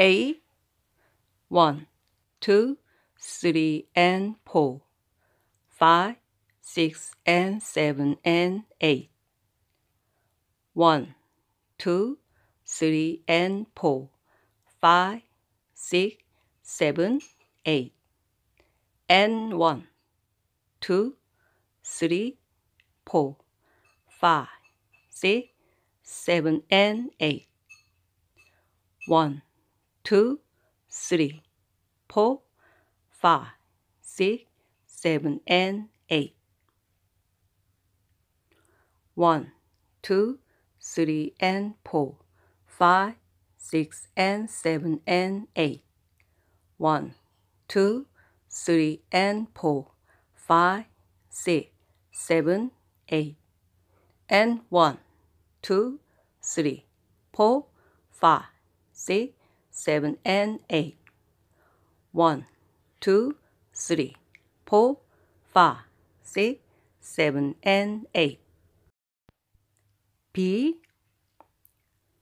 A. 1, 2, 3, and 4, 5, 6, and 7, and 8. 1, 2, 3, and 4, 5, 6, 7, 8. And 1, 2, 3, 4, 5, 6, 7, and 8. 1, two, three, four, five, six, seven, and eight. One, two, three, and four, five, six, and seven, and eight. One, two, three, and four, five, six, seven, eight. And one, two, three, four, five, six, 7, and 8. four, five, six, seven and 8. B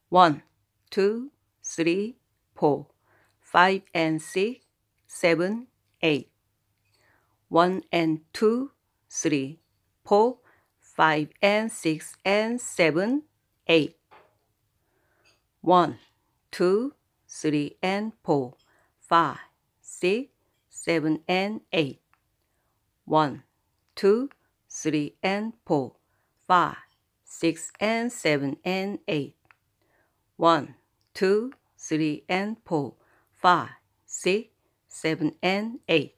One, two, three, four, five and six, seven, eight. 1 and two, three, four, five and 6 and 7, 8. 1, 2, 3 and 4, 5, 6, 7 and 8. 1, 2, 3 and 4, 5, 6 and 7 and 8. 1, 2, 3 and 4, 5, 6, 7 and 8.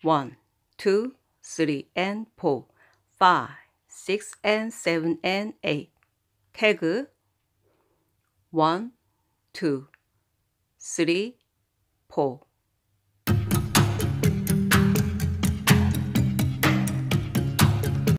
1, 2, 3 and 4, 5, 6 and 7 and 8. 태그 1, 2, Three, Po.